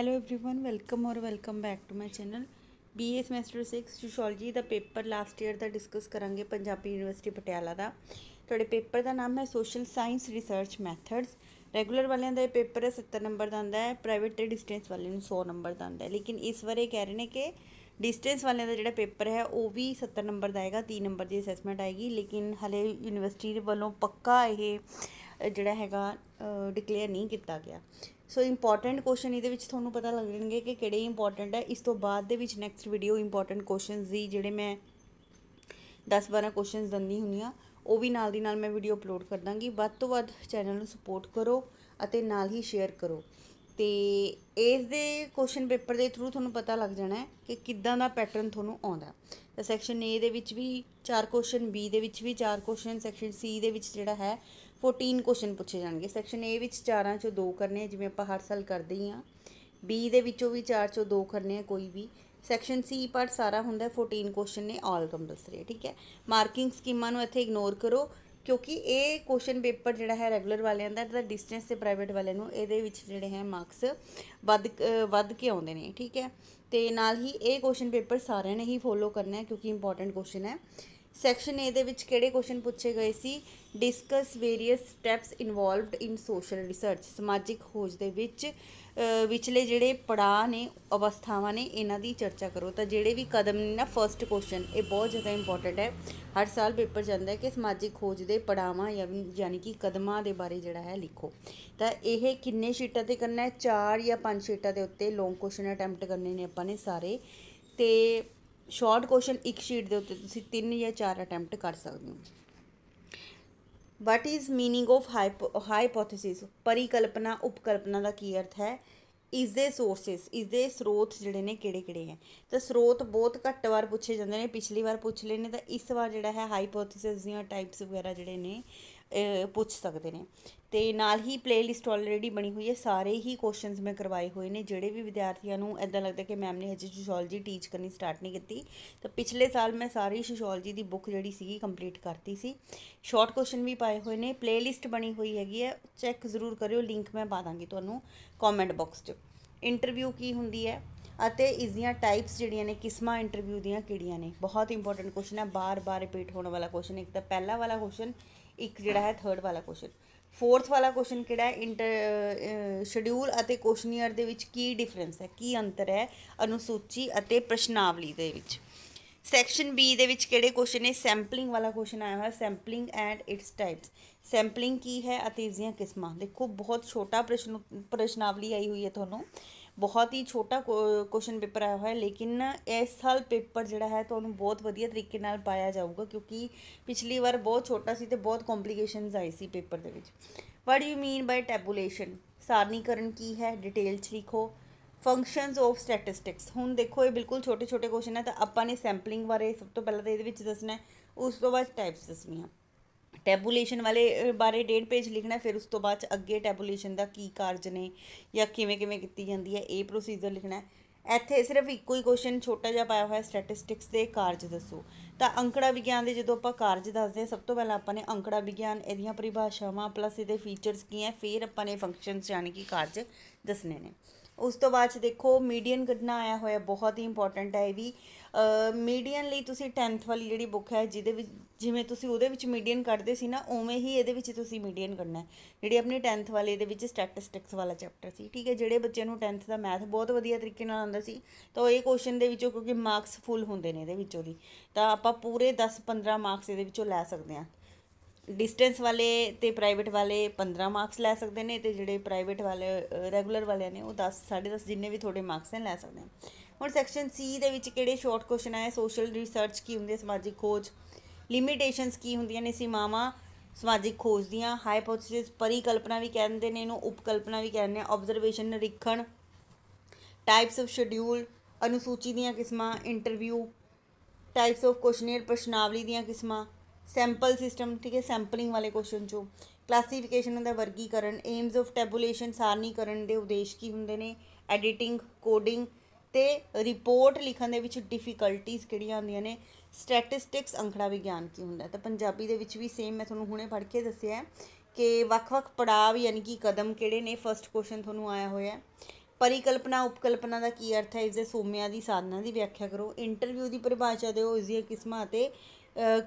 hello everyone welcome ਔਰ welcome back to my channel BA semester 6 sociology ਦਾ paper last year ਦਾ discuss ਕਰਾਂਗੇ Punjabi university Patiala ਦਾ ਤੁਹਾਡੇ paper ਦਾ ਨਾਮ ਹੈ social science research methods regular ਵਾਲਿਆਂ ਦਾ ਇਹ ਪੇਪਰ 70 ਨੰਬਰ ਦਾ ਆਂਦਾ ਹੈ ਪ੍ਰਾਈਵੇਟ ਤੇ ਡਿਸਟੈਂਸ ਵਾਲਿਆਂ ਨੂੰ 100 ਨੰਬਰ ਦਾ ਆਂਦਾ ਹੈ ਲੇਕਿਨ ਇਸ ਵਾਰ ਇਹ ਕਹਿ ਰਹੇ ਨੇ ਕਿ ਡਿਸਟੈਂਸ ਵਾਲਿਆਂ ਦਾ ਜਿਹੜਾ ਪੇਪਰ ਹੈ ਉਹ ਵੀ 70 ਨੰਬਰ ਦਾ ਆਏਗਾ 3 ਨੰਬਰ ਦੀ ਅਸੈਸਮੈਂਟ ਆਏਗੀ ਲੇਕਿਨ ਹਲੇ ਯੂਨੀਵਰਸਿਟੀ ਵੱਲੋਂ ਪੱਕਾ ਇਹ ਜਿਹੜਾ ਹੈਗਾ ਡਿਕਲੇਅਰ ਨਹੀਂ ਕੀਤਾ ਗਿਆ ਸੋ ਇੰਪੋਰਟੈਂਟ ਕੁਐਸਚਨ ਇਹਦੇ ਵਿੱਚ ਤੁਹਾਨੂੰ ਪਤਾ ਲੱਗ ਜਾਣਗੇ ਕਿ ਕਿਹੜੇ ਇੰਪੋਰਟੈਂਟ ਹੈ ਇਸ ਤੋਂ ਬਾਅਦ ਦੇ ਵਿੱਚ ਨੈਕਸਟ ਵੀਡੀਓ ਇੰਪੋਰਟੈਂਟ ਕੁਐਸਚਨਸ ਦੀ ਜਿਹੜੇ ਮੈਂ 10-12 ਕੁਐਸਚਨਸ ਦੰਦੀ ਹੁੰਦੀ ਆ ਉਹ ਵੀ ਨਾਲ ਦੀ ਨਾਲ ਮੈਂ ਵੀਡੀਓ ਅਪਲੋਡ ਕਰ ਦਾਂਗੀ ਵੱਧ ਤੋਂ ਵੱਧ ਚੈਨਲ ਨੂੰ ਸਪੋਰਟ ਕਰੋ ਅਤੇ ਨਾਲ ਹੀ ਸ਼ੇਅਰ ਕਰੋ ਤੇ ਇਸ ਦੇ ਕੁਐਸਚਨ ਪੇਪਰ ਦੇ ਥਰੂ ਤੁਹਾਨੂੰ ਪਤਾ ਲੱਗ ਜਾਣਾ ਹੈ ਕਿ ਕਿੱਦਾਂ ਦਾ ਪੈਟਰਨ ਤੁਹਾਨੂੰ ਆਉਂਦਾ ਤਾਂ ਸੈਕਸ਼ਨ A ਦੇ ਵਿੱਚ ਵੀ ਚਾਰ ਕੁਐਸਚਨ B ਦੇ ਵਿੱਚ ਵੀ ਚਾਰ ਕੁਐਸਚਨ ਸੈਕਸ਼ਨ C ਦੇ ਵਿੱਚ ਜਿਹੜਾ ਹੈ 14 ਕੁਐਸਚਨ ਪੁੱਛੇ ਜਾਣਗੇ ਸੈਕਸ਼ਨ A ਵਿੱਚ 4ਾਂ ਚੋਂ 2 ਕਰਨੇ ਆ ਜਿਵੇਂ ਆਪਾਂ ਹਰ ਸਾਲ ਕਰਦੇ ਹੀ ਆ B ਦੇ ਵਿੱਚੋਂ ਵੀ 4 ਚੋਂ 2 ਕਰਨੇ ਆ ਕੋਈ ਵੀ ਸੈਕਸ਼ਨ C ਪਾਰਟ ਸਾਰਾ ਹੁੰਦਾ 14 ਕੁਐਸਚਨ ਨੇ ਆਲ ਕੰਪਲਸਰੀ ਠੀਕ ਹੈ ਮਾਰਕਿੰਗ ਸਕੀਮਾਂ ਨੂੰ ਇੱਥੇ ਇਗਨੋਰ ਕਰੋ ਕਿਉਂਕਿ ਇਹ ਕੁਐਸਚਨ ਪੇਪਰ ਜਿਹੜਾ ਹੈ ਰੈਗੂਲਰ ਵਾਲਿਆਂ ਦਾ ਤਾਂ ਡਿਸਟੈਂਸ ਤੇ ਪ੍ਰਾਈਵੇਟ ਵਾਲਿਆਂ ਨੂੰ ਇਹਦੇ ਵਿੱਚ ਜਿਹੜੇ ਹੈ ਮਾਰਕਸ ਵੱਧ ਵੱਧ ਕੇ ਆਉਂਦੇ ਨੇ ਠੀਕ ਹੈ ਤੇ ਨਾਲ ਹੀ ਇਹ ਕੁਐਸਚਨ ਪੇਪਰ ਸਾਰਿਆਂ ਨੇ ਹੀ ਫੋਲੋ ਕਰਨਾ ਹੈ ਕਿਉਂਕਿ ਇੰਪੋਰਟੈਂਟ ਕੁਐਸਚਨ ਹੈ ਸੈਕਸ਼ਨ A ਦੇ ਵਿੱਚ ਕਿਹੜੇ ਕੁਐਸਚਨ ਪੁੱਛੇ ਗਏ ਸੀ discuss various steps involved in social research ਸਮਾਜਿਕ ਖੋਜ ਦੇ ਵਿੱਚ ਵਿਚਲੇ ਜਿਹੜੇ ਪੜਾਅ ਨੇ ਅਵਸਥਾਵਾਂ ਨੇ ਇਹਨਾਂ ਦੀ ਚਰਚਾ ਕਰੋ ਤਾਂ ਜਿਹੜੇ ਵੀ ਕਦਮ ਨੇ ਨਾ ਫਰਸਟ ਕੁਐਸਚਨ ਇਹ ਬਹੁਤ ਜ਼ਿਆਦਾ ਇੰਪੋਰਟੈਂਟ ਹੈ ਹਰ ਸਾਲ ਪੇਪਰ ਜਾਂਦਾ ਹੈ ਕਿ ਸਮਾਜਿਕ ਖੋਜ ਦੇ ਪੜਾਵਾਂ ਯਾਨੀ ਕਿ ਕਦਮਾਂ ਦੇ ਬਾਰੇ ਜਿਹੜਾ ਹੈ ਲਿਖੋ ਤਾਂ ਇਹ ਕਿੰਨੇ ਸ਼ੀਟਾਂ ਤੇ ਕਰਨਾ ਹੈ 4 ਜਾਂ 5 ਸ਼ੀਟਾਂ ਦੇ ਉੱਤੇ ਲੌਂਗ ਕੁਐਸਚਨ ਅਟੈਂਪਟ ਕਰਨੇ ਨੇ ਆਪਾਂ ਨੇ ਸਾਰੇ ਤੇ ਸ਼ਾਰਟ ਕੁਐਸਚਨ ਇੱਕ ਸ਼ੀਟ ਦੇ ਉੱਤੇ ਤੁਸੀਂ ਤਿੰਨ ਜਾਂ ਚਾਰ ਅਟੈਂਪਟ ਕਰ ਸਕਦੇ ਹੋ what is meaning of hypothesis ਪਰਿਕਲਪਨਾ ਉਪਕਲਪਨਾ ਦਾ ਕੀ ਅਰਥ ਹੈ ਇਸ ਦੇ ਸੋਰਸਸ ਇਸ ਦੇ ਸਰੋਤ ਜਿਹੜੇ ਨੇ ਕਿਹੜੇ ਕਿਹੜੇ ਹੈ ਤਾਂ ਸਰੋਤ ਬਹੁਤ ਘੱਟ ਵਾਰ ਪੁੱਛੇ ਜਾਂਦੇ ਨੇ ਪਿਛਲੀ ਵਾਰ ਪੁੱਛ ਲਏ ਨੇ ਤਾਂ ਇਸ ਵਾਰ ਜਿਹੜਾ ਹੈ ਹਾਈਪੋਥੈਸਿਸ ਦੀਆਂ ਟਾਈਪਸ ਵਗੈਰਾ ਜਿਹੜੇ ਨੇ ਪੁੱਛ ਸਕਦੇ ਨੇ ਤੇ ਨਾਲ ਹੀ ਪਲੇਲਿਸਟ ਆਲਰੇਡੀ ਬਣੀ ਹੋਈ ਹੈ ਸਾਰੇ ਹੀ ਕੁਐਸਚਨਸ ਮੈਂ ਕਰਵਾਏ ਹੋਏ ਨੇ ਜਿਹੜੇ ਵੀ ਵਿਦਿਆਰਥੀਆਂ ਨੂੰ ਐਦਾਂ ਲੱਗਦਾ ਕਿ ਮੈਮ ਨੇ ਹਜੇ ਸੋਸ਼ੀਓਲੋਜੀ ਟੀਚ ਕਰਨੀ ਸਟਾਰਟ ਨਹੀਂ ਕੀਤੀ ਤਾਂ ਪਿਛਲੇ ਸਾਲ ਮੈਂ ਸਾਰੀ ਸੋਸ਼ੀਓਲੋਜੀ ਦੀ ਬੁੱਕ ਜਿਹੜੀ ਸੀਗੀ ਕੰਪਲੀਟ ਕਰਤੀ ਸੀ ਸ਼ਾਰਟ ਕੁਐਸਚਨ ਵੀ ਪਾਏ ਹੋਏ ਨੇ ਪਲੇਲਿਸਟ ਬਣੀ ਹੋਈ ਹੈਗੀ ਹੈ ਚੈੱਕ ਜ਼ਰੂਰ ਕਰਿਓ ਲਿੰਕ ਮੈਂ ਪਾ ਦਾਂਗੀ ਤੁਹਾਨੂੰ ਕਮੈਂਟ ਬਾਕਸ 'ਚ ਇੰਟਰਵਿਊ ਕੀ ਹੁੰਦੀ ਹੈ ਅਤੇ ਇਸ ਦੀਆਂ ਟਾਈਪਸ ਜਿਹੜੀਆਂ ਨੇ ਕਿਸਮਾਂ ਇੰਟਰਵਿਊ ਦੀਆਂ ਕਿਹੜੀਆਂ ਨੇ ਬਹੁਤ ਇੰਪੋਰਟੈਂਟ ਕੁਐਸਚਨ ਹੈ ਬਾਰ-ਬਾਰ ਰਿਪੀਟ ਹੋਣ ਵਾਲਾ ਕੁਐਸਚਨ ਇੱਕ ਤਾਂ ਪਹਿਲਾ ਵਾਲਾ ਕੁਐਸਚਨ ਇੱਕ ਜਿਹੜਾ ਹੈ ਥਰਡ ਵਾਲਾ ਕੁਐਸਚਨ ਫੋਰਥ ਵਾਲਾ ਕੁਐਸਚਨ ਕਿਹੜਾ ਹੈ ਇੰਟਰ ਸ਼ਡਿਊਲ ਅਤੇ ਕੁਐਸਚਨੀਅਰ ਦੇ ਵਿੱਚ ਕੀ ਡਿਫਰੈਂਸ ਹੈ ਕੀ ਅੰਤਰ ਹੈ ਅਨੁਸੂਚੀ ਅਤੇ ਪ੍ਰਸ਼ਨਾਵਲੀ ਦੇ ਵਿੱਚ ਸੈਕਸ਼ਨ ਬੀ ਦੇ ਵਿੱਚ ਕਿਹੜੇ ਕੁਐਸਚਨ ਨੇ ਸੈਂਪਲਿੰਗ ਵਾਲਾ ਕੁਐਸਚਨ ਆਇਆ ਹੋਇਆ sampling and its types sampling ਕੀ ਹੈ ਅਤੇ ਇਸ ਦੀਆਂ ਕਿਸਮਾਂ ਦੇਖੋ ਬਹੁਤ ਛੋਟਾ ਪ੍ਰਸ਼ਨ ਪ੍ਰਸ਼ਨਾਵਲੀ ਆਈ ਹੋਈ ਹੈ ਤੁਹਾਨੂੰ ਬਹੁਤ ਹੀ ਛੋਟਾ ਕੁਐਸਚਨ ਪੇਪਰ ਆਇਆ ਹੋਇਆ ਹੈ ਲੇਕਿਨ ਇਸ ਸਾਲ ਪੇਪਰ ਜਿਹੜਾ ਹੈ ਤੁਹਾਨੂੰ ਬਹੁਤ ਵਧੀਆ ਤਰੀਕੇ ਨਾਲ ਪਾਇਆ ਜਾਊਗਾ ਕਿਉਂਕਿ ਪਿਛਲੀ ਵਾਰ ਬਹੁਤ ਛੋਟਾ ਸੀ ਤੇ ਬਹੁਤ ਕੰਪਲਿਕੇਸ਼ਨਸ ਆਈ ਸੀ ਪੇਪਰ ਦੇ ਵਿੱਚ ਵਾਟ ਯੂ ਮੀਨ ਬਾਈ ਟੈਬੂਲੇਸ਼ਨ ਸਾਰਨੀਕਰਨ ਕੀ ਹੈ ਡਿਟੇਲ ਚ ਲਿਖੋ ਫੰਕਸ਼ਨਸ ਆਫ ਸਟੈਟਿਸਟਿਕਸ ਹੁਣ ਦੇਖੋ ਇਹ ਬਿਲਕੁਲ ਛੋਟੇ ਛੋਟੇ ਕੁਐਸਚਨ ਹੈ ਤਾਂ ਆਪਾਂ ਨੇ ਸੈਂਪਲਿੰਗ ਬਾਰੇ ਸਭ ਤੋਂ ਪਹਿਲਾਂ ਤਾਂ ਇਹਦੇ ਵਿੱਚ ਦੱਸਣਾ ਹੈ ਉਸ ਤੋਂ ਬਾਅਦ ਟਾਈਪਸ ਦੱਸਣੀਆਂ ਟੈਬੂਲੇਸ਼ਨ ਵਾਲੇ ਬਾਰੇ ਡੇਢ ਪੇਜ ਲਿਖਣਾ ਫਿਰ ਉਸ ਤੋਂ ਬਾਅਦ ਚ ਅੱਗੇ ਟੈਬੂਲੇਸ਼ਨ ਦਾ ਕੀ ਕਾਰਜ ਨੇ ਜਾਂ ਕਿਵੇਂ ਕਿਵੇਂ ਕੀਤੀ ਜਾਂਦੀ ਹੈ ਇਹ ਪ੍ਰੋਸੀਜਰ ਲਿਖਣਾ ਇੱਥੇ ਸਿਰਫ ਇੱਕੋ ਹੀ ਕੁਐਸਚਨ ਛੋਟਾ ਜਿਹਾ ਪਾਇਆ ਹੋਇਆ ਸਟੈਟਿਸਟਿਕਸ ਦੇ ਕਾਰਜ ਦੱਸੋ ਤਾਂ ਅੰਕੜਾ ਵਿਗਿਆਨ ਦੇ ਜਦੋਂ ਆਪਾਂ ਕਾਰਜ ਦੱਸਦੇ ਹਾਂ ਸਭ ਤੋਂ ਪਹਿਲਾਂ ਆਪਾਂ ਨੇ ਅੰਕੜਾ ਵਿਗਿਆਨ ਇਹਦੀਆਂ ਪਰਿਭਾਸ਼ਾਵਾਂ ਪਲੱਸ ਇਹਦੇ ਫੀਚਰਸ ਕੀ ਹੈ ਫਿਰ ਆਪਾਂ ਨੇ ਫੰਕਸ਼ਨਸ ਯਾਨੀ ਕਿ ਕਾਰਜ ਦੱਸਣੇ ਨੇ ਉਸ ਤੋਂ ਬਾਅਦ ਦੇਖੋ ਮੀਡੀਅਨ ਕੱਢਣਾ ਆਇਆ ਹੋਇਆ ਬਹੁਤ ਹੀ ਇੰਪੋਰਟੈਂਟ ਹੈ ਇਹ ਵੀ ਮੀਡੀਅਨ ਲਈ ਤੁਸੀਂ 10th ਵਾਲੀ ਜਿਹੜੀ ਬੁੱਕ ਹੈ ਜਿਹਦੇ ਵਿੱਚ ਜਿਵੇਂ ਤੁਸੀਂ ਉਹਦੇ ਵਿੱਚ ਮੀਡੀਅਨ ਕੱਢਦੇ ਸੀ ਨਾ ਉਵੇਂ ਹੀ ਇਹਦੇ ਵਿੱਚ ਤੁਸੀਂ ਮੀਡੀਅਨ ਕੱਢਣਾ ਜਿਹੜੀ ਆਪਣੀ 10th ਵਾਲੀ ਦੇ ਵਿੱਚ ਸਟੈਟਿਸਟਿਕਸ ਵਾਲਾ ਚੈਪਟਰ ਸੀ ਠੀਕ ਹੈ ਜਿਹੜੇ ਬੱਚਿਆਂ ਨੂੰ 10th ਦਾ ਮੈਥ ਬਹੁਤ ਵਧੀਆ ਤਰੀਕੇ ਨਾਲ ਆਉਂਦਾ ਸੀ ਤਾਂ ਇਹ ਕੁਐਸਚਨ ਦੇ ਵਿੱਚੋਂ ਕਿਉਂਕਿ ਮਾਰਕਸ ਫੁੱਲ ਹੁੰਦੇ ਨੇ ਇਹਦੇ ਵਿੱਚੋਂ ਦੀ ਤਾਂ ਆਪਾਂ ਪੂਰੇ 10 15 ਮਾਰਕਸ ਇਹਦੇ ਵਿੱਚੋਂ ਲੈ ਸਕਦੇ ਹਾਂ ਡਿਸਟੈਂਸ ਵਾਲੇ ਤੇ ਪ੍ਰਾਈਵੇਟ ਵਾਲੇ 15 ਮਾਰਕਸ ਲੈ ਸਕਦੇ ਨੇ ਤੇ ਜਿਹੜੇ ਪ੍ਰਾਈਵੇਟ ਵਾਲੇ ਰੈਗੂਲਰ ਵਾਲਿਆਂ ਨੇ ਉਹ 10 10.5 ਜਿੰਨੇ ਵੀ ਤੁਹਾਡੇ ਮਾਰਕਸ ਨੇ ਲੈ ਸਕਦੇ ਨੇ ਹੁਣ ਸੈਕਸ਼ਨ ਸੀ ਦੇ ਵਿੱਚ ਕਿਹੜੇ ਸ਼ਾਰਟ ਕੁਐਸਚਨ ਆਏ ਸੋਸ਼ਲ ਰਿਸਰਚ ਕੀ ਹੁੰਦੀ ਹੈ ਸਮਾਜਿਕ ਖੋਜ ਲਿਮਿਟੇਸ਼ਨਸ ਕੀ ਹੁੰਦੀਆਂ ਨੇ ਸੀਮਾਵਾਂ ਸਮਾਜਿਕ ਖੋਜ ਦੀਆਂ ਹਾਈਪੋਥੈਸਿਸ ਪਰਿਕਲਪਨਾ ਵੀ ਕਹਿੰਦੇ ਨੇ ਇਹਨੂੰ ਉਪਕਲਪਨਾ ਵੀ ਕਹਿੰਦੇ ਆ ਆਬਜ਼ਰਵੇਸ਼ਨ ਨਿਰੀਖਣ ਟਾਈਪਸ ਆਫ ਸ਼ਡਿਊਲ ਅਨੁਸੂਚੀ ਦੀਆਂ ਕਿਸਮਾਂ ਇੰਟਰਵਿਊ ਟਾਈਪਸ ਆਫ ਕੁਐਸਚਨਰ ਪ੍ਰਸ਼ਨਾਵਲੀ ਦੀਆਂ ਕਿਸਮਾਂ ਸੈਂਪਲ ਸਿਸਟਮ ਠੀਕ ਹੈ ਸੈਂਪਲਿੰਗ ਵਾਲੇ ਕੁਐਸਚਨ ਚੋਂ ਕਲਾਸੀਫਿਕੇਸ਼ਨ ਦਾ ਵਰਗੀਕਰਨ ਏਮਸ ਆਫ ਟੈਬੂਲੇਸ਼ਨ ਸਾਰਨੀਕਰਨ ਦੇ ਉਦੇਸ਼ ਕੀ ਹੁੰਦੇ ਨੇ ਐਡੀਟਿੰਗ ਕੋਡਿੰਗ ਤੇ ਰਿਪੋਰਟ ਲਿਖਣ ਦੇ ਵਿੱਚ ਡਿਫਿਕਲਟੀਆਂ ਕਿਹੜੀਆਂ ਆਉਂਦੀਆਂ ਨੇ ਸਟੈਟਿਸਟਿਕਸ ਅੰਕੜਾ ਵਿਗਿਆਨ ਕੀ ਹੁੰਦਾ ਤਾਂ ਪੰਜਾਬੀ ਦੇ ਵਿੱਚ ਵੀ ਸੇਮ ਮੈਂ ਤੁਹਾਨੂੰ ਹੁਣੇ ਪੜ੍ਹ ਕੇ ਦੱਸਿਆ ਕਿ ਵੱਖ-ਵੱਖ ਪੜਾਅ ਯਾਨੀ ਕਿ ਕਦਮ ਕਿਹੜੇ ਨੇ ਫਰਸਟ ਕੁਐਸਚਨ ਤੁਹਾਨੂੰ ਆਇਆ ਹੋਇਆ ਹੈ ਪਰਿਕਲਪਨਾ ਉਪਕਲਪਨਾ ਦਾ ਕੀ ਅਰਥ ਹੈ ਇਸ ਦੇ ਸੋਮਿਆਂ ਦੀ ਸਾਧਨਾ ਦੀ ਵਿਆਖਿਆ ਕਰੋ ਇੰਟਰਵਿਊ ਦੀ ਪਰਿਭਾਸ਼ਾ ਦਿਓ ਇਸ ਦੀਆਂ ਕਿਸਮਾਂ ਅਤੇ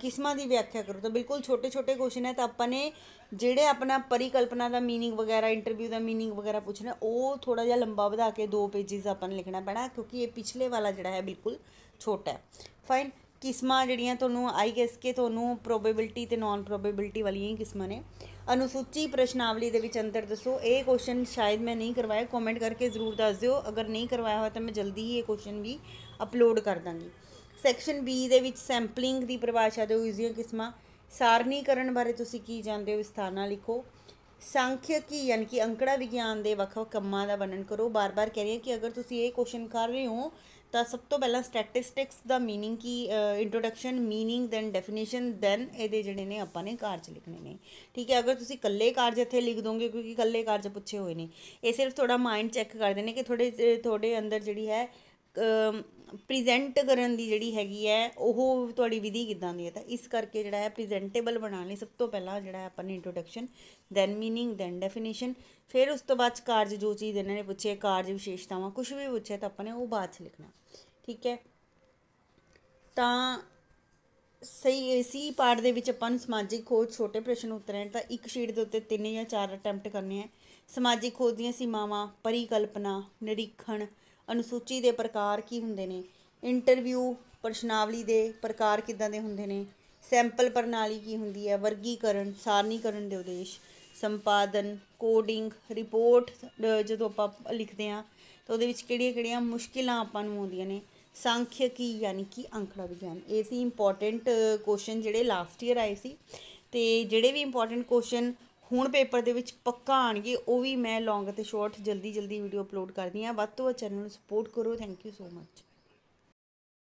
ਕਿਸਮਾਂ ਦੀ ਵਿਆਖਿਆ ਕਰੋ ਤਾਂ ਬਿਲਕੁਲ ਛੋਟੇ ਛੋਟੇ ਕੁਐਸਚਨ ਹੈ ਤਾਂ ਆਪਾਂ ਨੇ ਜਿਹੜੇ ਆਪਣਾ ਪਰਿਕਲਪਨਾ ਦਾ मीनिंग ਵਗੈਰਾ ਇੰਟਰਵਿਊ ਦਾ मीनिंग ਵਗੈਰਾ ਪੁੱਛਣਾ ਉਹ ਥੋੜਾ ਜਿਹਾ ਲੰਬਾ ਵਧਾ ਕੇ ਦੋ ਪੇजेस ਆਪਾਂ ਨੇ ਲਿਖਣਾ ਪੈਣਾ ਕਿਉਂਕਿ ਇਹ ਪਿਛਲੇ ਵਾਲਾ ਜਿਹੜਾ ਹੈ ਬਿਲਕੁਲ ਛੋਟਾ ਹੈ ਫਾਈਨ ਕਿਸਮਾਂ ਜਿਹੜੀਆਂ ਤੁਹਾਨੂੰ ਆਈ ਗੈਸ ਕਿ ਤੁਹਾਨੂੰ ਪ੍ਰੋਬੇਬਿਲਟੀ ਤੇ ਨਾਨ ਪ੍ਰੋਬੇਬਿਲਟੀ ਵਾਲੀਆਂ ਹੀ ਕਿਸਮਾਂ ਨੇ ਅਨੁਸੂਚੀ ਪ੍ਰਸ਼ਨਾਵਲੀ ਦੇ ਵਿੱਚ ਅੰਦਰ ਦੱਸੋ ਇਹ ਕੁਐਸਚਨ ਸ਼ਾਇਦ ਮੈਂ ਨਹੀਂ ਕਰਵਾਇਆ ਕਮੈਂਟ ਕਰਕੇ ਜ਼ਰੂਰ ਦੱਸ ਦਿਓ ਅਗਰ ਨਹੀਂ ਕਰਵਾਇਆ ਹੋਇਆ ਤਾਂ ਮੈਂ ਜਲਦੀ ਹੀ ਇਹ ਕੁਐਸਚਨ ਵੀ ਅਪਲੋਡ ਕਰ ਦਾਂਗੀ ਸੈਕਸ਼ਨ ਬੀ ਦੇ ਵਿੱਚ ਸੈਂਪਲਿੰਗ ਦੀ ਪਰਿਭਾਸ਼ਾ ਦੇ ਉਸੀਆਂ ਦੀਆਂ ਕਿਸਮਾਂ ਸਾਰਣੀਕਰਨ ਬਾਰੇ ਤੁਸੀਂ ਕੀ ਜਾਣਦੇ ਹੋ ਵਿਸਥਾਰ ਲਿਖੋ ਸੰਖਿਅਕੀ ਯਾਨੀ ਕਿ ਅੰਕੜਾ ਵਿਗਿਆਨ ਦੇ ਵੱਖ-ਵੱਖ ਕੰਮਾਂ ਦਾ ਵਰਣਨ ਕਰੋ ਬਾਰ-ਬਾਰ ਕਹਿ ਰਹੀ ਹਾਂ ਕਿ ਅਗਰ ਤੁਸੀਂ ਇਹ ਕੁਐਸਚਨ ਕਰ ਰਹੇ ਹੋ ਤਾਂ ਸਭ ਤੋਂ ਪਹਿਲਾਂ ਸਟੈਟਿਸਟਿਕਸ ਦਾ मीनिंग ਕੀ introduction meaning then definition then ਇਹਦੇ ਜਿਹੜੇ ਨੇ ਆਪਾਂ ਨੇ ਕਾਰਜ ਲਿਖਣੇ ਨੇ ਠੀਕ ਹੈ ਅਗਰ ਤੁਸੀਂ ਕੱਲੇ ਕਾਰਜ ਇੱਥੇ ਲਿਖ ਦੋਗੇ ਕਿਉਂਕਿ ਕੱਲੇ ਕਾਰਜ ਪੁੱਛੇ ਹੋਏ ਨੇ ਇਹ ਸਿਰਫ ਥੋੜਾ ਮਾਈਂਡ ਚੈੱਕ ਕਰਦੇ ਨੇ ਕਿ ਥੋੜੇ ਤੁਹਾਡੇ ਅੰਦਰ ਜਿਹੜੀ ਹੈ ਪ੍ਰੈਜ਼ੈਂਟ ਕਰਨ ਦੀ ਜਿਹੜੀ ਹੈਗੀ ਹੈ ਉਹ ਤੁਹਾਡੀ ਵਿਧੀ ਕਿਦਾਂ ਦੀ ਹੈ ਤਾਂ ਇਸ ਕਰਕੇ ਜਿਹੜਾ ਹੈ ਪ੍ਰੈਜੈਂਟੇਬਲ ਬਣਾਉਣ ਲਈ ਸਭ ਤੋਂ ਪਹਿਲਾਂ ਜਿਹੜਾ ਆਪਾਂ ਨੇ introduction then meaning then definition ਫਿਰ ਉਸ ਤੋਂ ਬਾਅਦ ਕਾਰਜ ਜੋ ਚੀਜ਼ ਇਹਨਾਂ ਨੇ ਪੁੱਛੇ ਕਾਰਜ ਵਿਸ਼ੇਸ਼ਤਾਵਾਂ ਕੁਝ ਵੀ ਪੁੱਛੇ ਤਾਂ ਆਪਾਂ ਨੇ ਉਹ ਬਾਅਦ 'ਚ ਲਿਖਣਾ ਠੀਕ ਹੈ ਤਾਂ ਸਹੀ ਸੀ ਪਾਰਟ ਦੇ ਵਿੱਚ ਆਪਾਂ ਨੂੰ ਸਮਾਜਿਕ ਖੋਜ ਛੋਟੇ ਪ੍ਰਸ਼ਨ ਹੈ ਤਾਂ ਇੱਕ ਸ਼ੀਟ ਦੇ ਉੱਤੇ ਤਿੰਨ ਜਾਂ ਚਾਰ ਅਟੈਂਪਟ ਕਰਨੇ ਆ ਸਮਾਜਿਕ ਖੋਜ ਦੀਆਂ ਸੀਮਾਵਾਂ ਪਰਿਕਲਪਨਾ ਨਿਰੀਖਣ ਅਨੁਸੂਚੀ ਦੇ ਪ੍ਰਕਾਰ ਕੀ ਹੁੰਦੇ ਨੇ ਇੰਟਰਵਿਊ ਪ੍ਰਸ਼ਨਾਵਲੀ ਦੇ ਪ੍ਰਕਾਰ ਕਿਦਾਂ ਦੇ ਹੁੰਦੇ ਨੇ ਸੈਂਪਲ ਪ੍ਰਣਾਲੀ ਕੀ ਹੁੰਦੀ ਹੈ ਵਰਗੀਕਰਨ ਸਾਰਨੀਕਰਨ ਦੇ ਉਦੇਸ਼ ਸੰਪਾਦਨ ਕੋਡਿੰਗ ਰਿਪੋਰਟ ਜਦੋਂ ਆਪਾਂ ਲਿਖਦੇ ਆ ਤਾਂ ਉਹਦੇ ਵਿੱਚ ਕਿਹੜੀਆਂ-ਕਿਹੜੀਆਂ ਮੁਸ਼ਕਿਲਾਂ ਆਪਾਂ ਨੂੰ ਆਉਂਦੀਆਂ ਨੇ ਸੰਖਿਆਕੀ ਯਾਨੀ ਕਿ ਅੰਕੜਾ ਵਿਗਿਆਨ ਇਹ ਸੀ ਇੰਪੋਰਟੈਂਟ ਕੁਐਸਚਨ ਜਿਹੜੇ ਲਾਸਟ ਈਅਰ ਆਏ ਸੀ ਤੇ ਜਿਹੜੇ ਵੀ ਇੰਪੋਰਟੈਂਟ ਕੁਐਸਚਨ ਹੁਣ ਪੇਪਰ ਦੇ ਵਿੱਚ ਪੱਕਾ ਆਣਗੇ ਉਹ ਵੀ ਮੈਂ ਲੌਂਗ ਤੇ ਸ਼ਾਰਟ ਜਲਦੀ ਜਲਦੀ ਵੀਡੀਓ ਅਪਲੋਡ ਕਰਦੀ ਆ ਵੱਧ ਤੋਂ ਵੱਧ ਚੈਨਲ ਨੂੰ ਸਪੋਰਟ ਕਰੋ ਥੈਂਕ ਯੂ ਸੋ ਮਚ